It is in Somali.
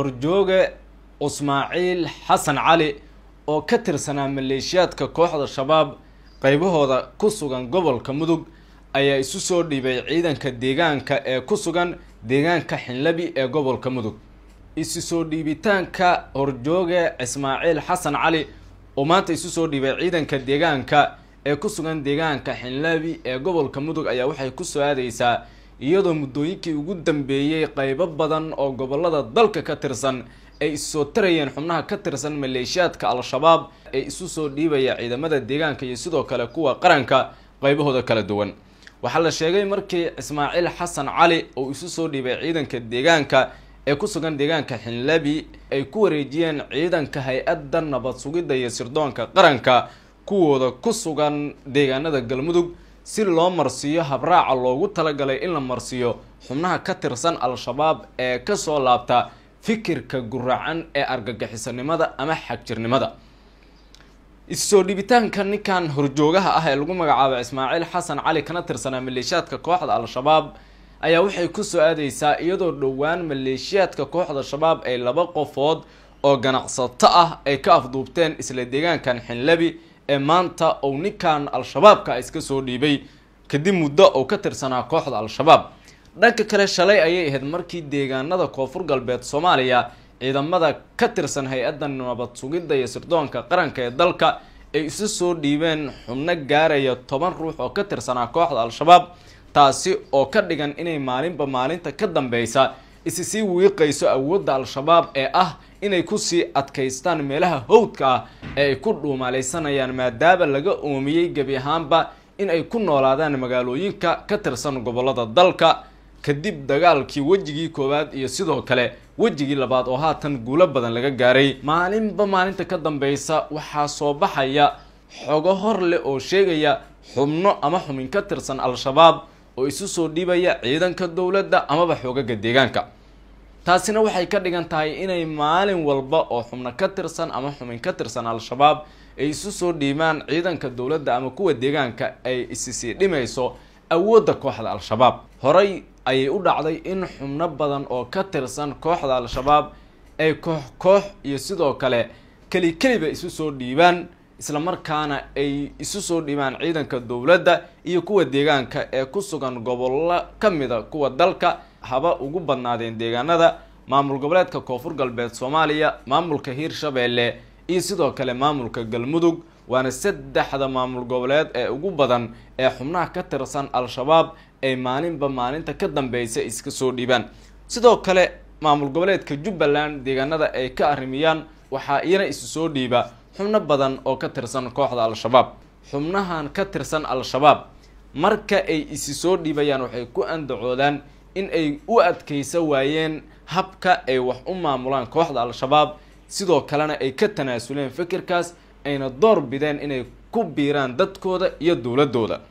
horjooge ismaaciil xasan cali oo ka tirsanaa maleeshiyaadka kooxda shabaab qaybahooda ku sugan gobolka mudug ayaa isu soo dhiibay ciidanka deegaanka ee ku sugan deegaanka xinlabi ee gobolka mudug isu soo dhiibitaanka horjooge ismaaciil xasan cali oo maanta isu soo dhiibay ciidanka deegaanka ee ku sugan deegaanka xinlabi ee gobolka mudug ayaa waxay ku soo aadeysaa iyadoo muddooyinkii ugu dambeeyey qaybo badan oo gobolada dalka ka tirsan ay issoo tarayeen xubnaha ka tirsan maleeshiyaadka al-shabaab ee isu soo dhiibaya ciidamada deegaanka iyo sidoo kale kuwa qaranka qaybahooda kala duwan waxaa la sheegay markii ismaaciil xasan cali uu isu soo dhiibay ciidanka deegaanka ee ku sugan deegaanka xinlabi ay ku wareejiyeen ciidanka hay-adda nabad sugidda iyo sirdoonka qaranka kuwooda ku sugan deegaanada galmudug si loo marsiiyo habraaca loogu talagalay in la marsiiyo xubnaha ka tirsan al-shabaab ee kasoo laabta fikirka guracan ee argagixisanimada ama xagjirnimada issoo dhibitaanka ninkan horjoogaha ah ee lagu magacaabo ismaaciil xasan cali kana tirsanaa maleeshiyaadka kooxda al-shabaab ayaa waxay kusoo aadaysaa iyadoo dhowaan maleeshiyaadka kooxda shabaab ay laba qofood oo ganacsato ah ay ka afduubteen isla deegaankan xinlabi ee maanta uu ninkan al-shabaabka iska soo dhiibay kadib muddo uu ka tirsanaa kooxda al-shabaab dhanka kale shalay ayay ahayd markii deegaanada koonfur galbeed soomaaliya ciidamada ka tirsan hay-adda nabad sugidda iyo sirdoonka qaranka ee dalka ay isu soo dhiibeen xubno gaaraya toban ruux oo ka tirsanaa kooxda al-shabaab taasi oo ka dhigan inay maalinba maalinta ka dambeysa isi sii wiiqayso awoodda al-shabaab ee ah inay kusii adkaystaan meelaha howdka ah ee ay ku dhuumaalaysanayaan maadaama laga oomiyey gebi ahaanba in ay ku noolaadaan magaalooyinka ka tirsan gobollada dalka kadib dagaalkii wejigii koowaad iyo sidoo kale wejigii labaad oo haatan guulo badan laga gaaray maalinba maalinta ka dambaysa waxaa soo baxaya xogo hor leh oo sheegaya xubno ama xumin ka tirsan al-shabaab oo isu soo dhiibaya ciidanka dowladda amaba xoogaga deegaanka taasina waxay ka dhigan tahay inay maalin walba oo xubno ka tirsan ama xumin ka tirsan al-shabaab ay isu soo dhiibaan ciidanka dowladda ama kuwa deegaanka ay isi dhimayso awoodda kooxda al-shabaab horey ayay u dhacday in xubno badan oo ka tirsan kooxda al-shabaab ay koox koox iyo sidoo kale keli keliba isu soo dhiibaan isla markaana ay isu soo dhiibaan ciidanka dowladda iyo kuwa deegaanka ee ku sugan gobollo ka mida ah kuwa dalka haba ugu badnaadeen deegaanada maamul goboleedka koonfur galbeed soomaaliya maamulka hiirshabeelle iyo sidoo kale maamulka galmudug waana saddexda maamul goboleed ee ugu badan ee xubnaha ka tirsan al-shabaab ay maalinba maalinta ka dambeysa iska soo dhiibaan sidoo kale maamul goboleedka jubbaland deegaanada ay ka arrimiyaan waxaa iyana isu soo dhiiba xubno badan oo ka tirsan kooxda al-shabaab xubnahan ka tirsan al-shabaab marka ay isi soo dhiibayaan waxay ku andacoodaan in ay u adkeyso waayeen habka ay wax u maamulaan kooxda al-shabaab sidoo kalena ay ka tanaasuleen fikirkaas ayna door bideen inay ku biiraan dadkooda iyo dowladdooda